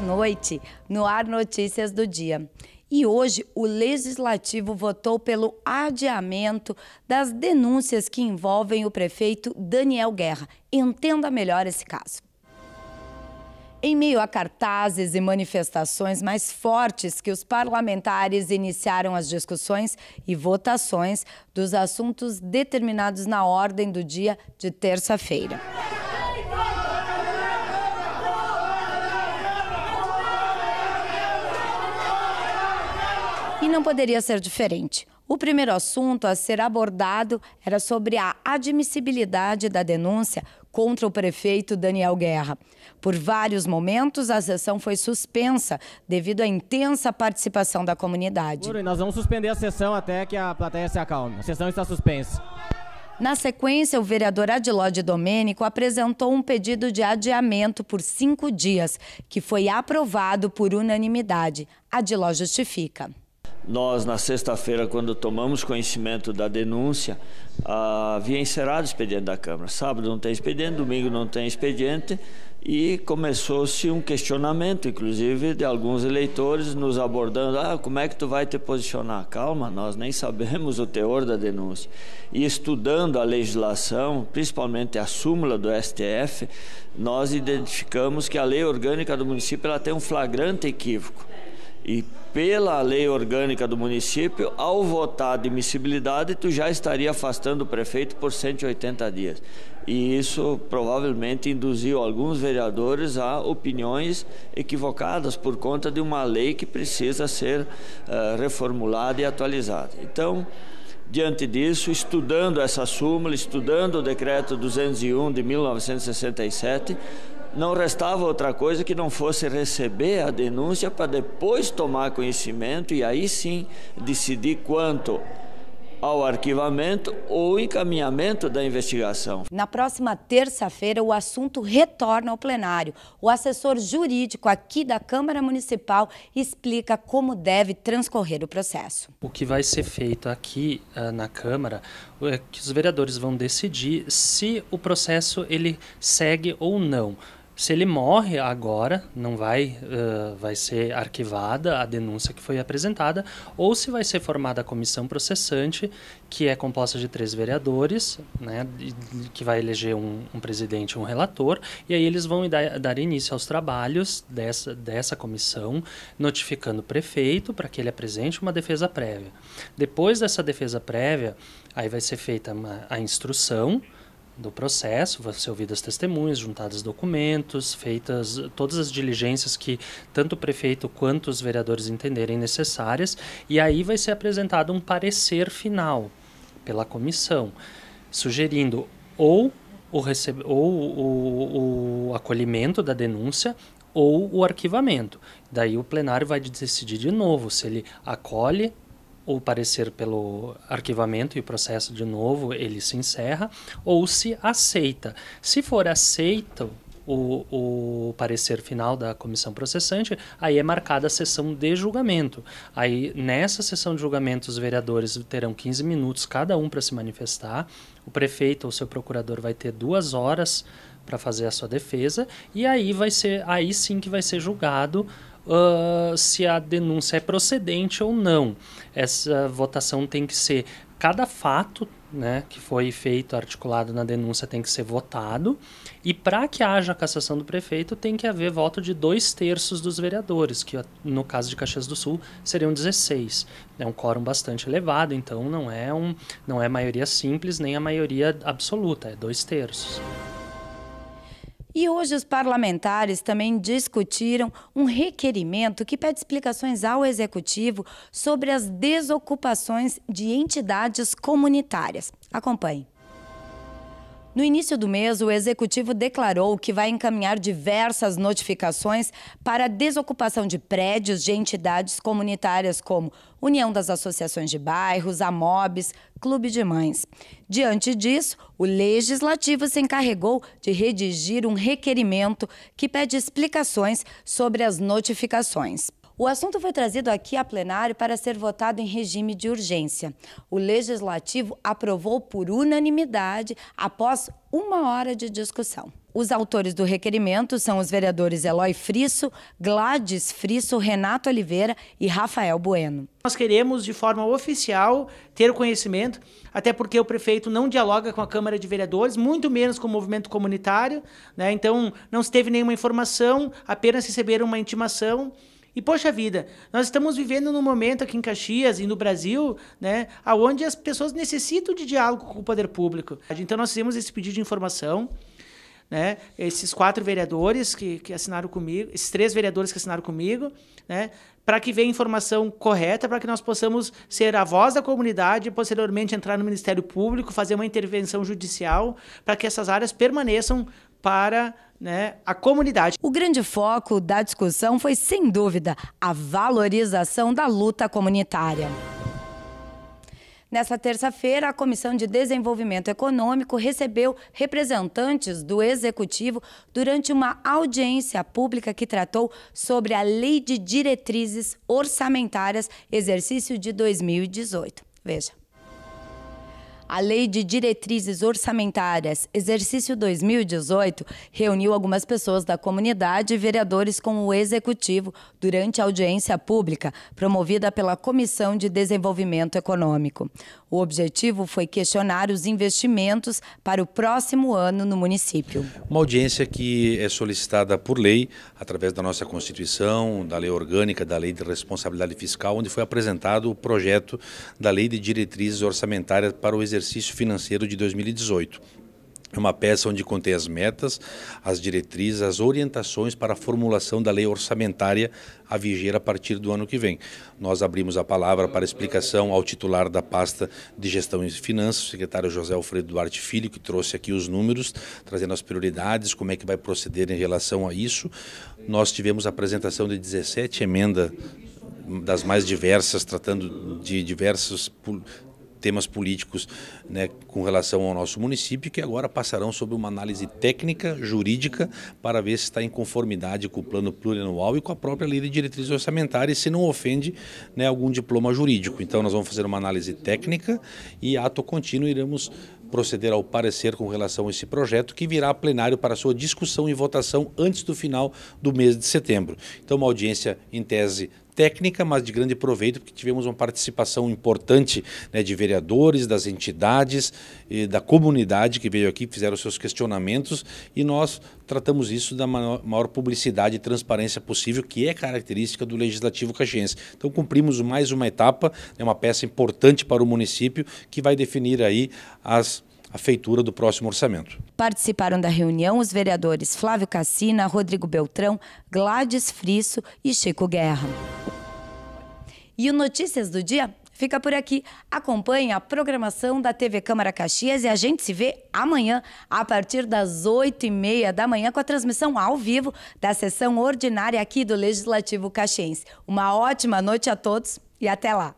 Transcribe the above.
noite no Ar Notícias do Dia. E hoje o legislativo votou pelo adiamento das denúncias que envolvem o prefeito Daniel Guerra. Entenda melhor esse caso. Em meio a cartazes e manifestações mais fortes que os parlamentares iniciaram as discussões e votações dos assuntos determinados na ordem do dia de terça-feira. E não poderia ser diferente. O primeiro assunto a ser abordado era sobre a admissibilidade da denúncia contra o prefeito Daniel Guerra. Por vários momentos, a sessão foi suspensa devido à intensa participação da comunidade. Nós vamos suspender a sessão até que a plateia se acalme. A sessão está suspensa. Na sequência, o vereador de Domênico apresentou um pedido de adiamento por cinco dias, que foi aprovado por unanimidade. Adiló justifica nós, na sexta-feira, quando tomamos conhecimento da denúncia, ah, havia encerrado o expediente da Câmara. Sábado não tem expediente, domingo não tem expediente, e começou-se um questionamento, inclusive, de alguns eleitores nos abordando: ah, como é que tu vai te posicionar? Calma, nós nem sabemos o teor da denúncia. E estudando a legislação, principalmente a súmula do STF, nós identificamos que a lei orgânica do município ela tem um flagrante equívoco e pela lei orgânica do município, ao votar a admissibilidade, tu já estaria afastando o prefeito por 180 dias. E isso provavelmente induziu alguns vereadores a opiniões equivocadas por conta de uma lei que precisa ser uh, reformulada e atualizada. Então, diante disso, estudando essa súmula, estudando o decreto 201 de 1967, não restava outra coisa que não fosse receber a denúncia para depois tomar conhecimento e aí sim decidir quanto ao arquivamento ou encaminhamento da investigação. Na próxima terça-feira, o assunto retorna ao plenário. O assessor jurídico aqui da Câmara Municipal explica como deve transcorrer o processo. O que vai ser feito aqui eh, na Câmara é que os vereadores vão decidir se o processo ele segue ou não se ele morre agora, não vai, uh, vai ser arquivada a denúncia que foi apresentada, ou se vai ser formada a comissão processante, que é composta de três vereadores, né, que vai eleger um, um presidente e um relator, e aí eles vão dar, dar início aos trabalhos dessa, dessa comissão, notificando o prefeito para que ele apresente uma defesa prévia. Depois dessa defesa prévia, aí vai ser feita uma, a instrução, do processo, vão ser ouvidas testemunhas, juntados documentos, feitas todas as diligências que tanto o prefeito quanto os vereadores entenderem necessárias, e aí vai ser apresentado um parecer final pela comissão, sugerindo ou o, recebe, ou o, o acolhimento da denúncia ou o arquivamento. Daí o plenário vai decidir de novo se ele acolhe ou parecer pelo arquivamento e o processo de novo ele se encerra, ou se aceita. Se for aceito o, o, parecer final da comissão processante, aí é marcada a sessão de julgamento. Aí, nessa sessão de julgamento, os vereadores terão 15 minutos cada um para se manifestar, o prefeito ou seu procurador vai ter duas horas para fazer a sua defesa, e aí vai ser aí sim que vai ser julgado uh, se a denúncia é procedente ou não. Essa votação tem que ser cada fato né, que foi feito, articulado na denúncia, tem que ser votado. E para que haja a cassação do prefeito, tem que haver voto de dois terços dos vereadores, que no caso de Caxias do Sul seriam 16. É um quórum bastante elevado, então não é, um, não é maioria simples nem a maioria absoluta, é dois terços. E hoje os parlamentares também discutiram um requerimento que pede explicações ao executivo sobre as desocupações de entidades comunitárias. Acompanhe. No início do mês, o executivo declarou que vai encaminhar diversas notificações para a desocupação de prédios de entidades comunitárias como União das Associações de Bairros, AMOBs, Clube de Mães. Diante disso, o legislativo se encarregou de redigir um requerimento que pede explicações sobre as notificações. O assunto foi trazido aqui a plenário para ser votado em regime de urgência. O legislativo aprovou por unanimidade após uma hora de discussão. Os autores do requerimento são os vereadores Eloy Frisso, Gladys Frisso, Renato Oliveira e Rafael Bueno. Nós queremos, de forma oficial, ter o conhecimento, até porque o prefeito não dialoga com a Câmara de Vereadores, muito menos com o movimento comunitário. Né? Então, não se teve nenhuma informação, apenas receberam uma intimação e poxa vida, nós estamos vivendo num momento aqui em Caxias e no Brasil, né, aonde as pessoas necessitam de diálogo com o poder público. Então nós fizemos esse pedido de informação, né, esses quatro vereadores que, que assinaram comigo, esses três vereadores que assinaram comigo, né, para que venha informação correta, para que nós possamos ser a voz da comunidade e posteriormente entrar no Ministério Público, fazer uma intervenção judicial para que essas áreas permaneçam para né, a comunidade. O grande foco da discussão foi, sem dúvida, a valorização da luta comunitária. Nessa terça-feira, a Comissão de Desenvolvimento Econômico recebeu representantes do Executivo durante uma audiência pública que tratou sobre a Lei de Diretrizes Orçamentárias, exercício de 2018. Veja. A Lei de Diretrizes Orçamentárias, exercício 2018, reuniu algumas pessoas da comunidade e vereadores com o executivo durante a audiência pública promovida pela Comissão de Desenvolvimento Econômico. O objetivo foi questionar os investimentos para o próximo ano no município. Uma audiência que é solicitada por lei, através da nossa Constituição, da lei orgânica, da lei de responsabilidade fiscal, onde foi apresentado o projeto da Lei de Diretrizes Orçamentárias para o exercício exercício financeiro de 2018. É uma peça onde contém as metas, as diretrizes, as orientações para a formulação da lei orçamentária a vigir a partir do ano que vem. Nós abrimos a palavra para explicação ao titular da pasta de gestão e finanças, o secretário José Alfredo Duarte Filho, que trouxe aqui os números, trazendo as prioridades, como é que vai proceder em relação a isso. Nós tivemos a apresentação de 17 emendas das mais diversas, tratando de diversos temas políticos né, com relação ao nosso município, que agora passarão sobre uma análise técnica, jurídica, para ver se está em conformidade com o plano plurianual e com a própria lei de diretrizes orçamentárias, se não ofende né, algum diploma jurídico. Então nós vamos fazer uma análise técnica e ato contínuo iremos proceder ao parecer com relação a esse projeto, que virá a plenário para sua discussão e votação antes do final do mês de setembro. Então, uma audiência, em tese, técnica, mas de grande proveito, porque tivemos uma participação importante né, de vereadores, das entidades, da comunidade que veio aqui, fizeram seus questionamentos e nós tratamos isso da maior publicidade e transparência possível, que é característica do Legislativo cajense. Então cumprimos mais uma etapa, é né, uma peça importante para o município que vai definir aí as a feitura do próximo orçamento. Participaram da reunião os vereadores Flávio Cassina, Rodrigo Beltrão, Gladys Frisso e Chico Guerra. E o Notícias do Dia fica por aqui. Acompanhe a programação da TV Câmara Caxias e a gente se vê amanhã, a partir das oito e meia da manhã, com a transmissão ao vivo da sessão ordinária aqui do Legislativo Caxiense. Uma ótima noite a todos e até lá!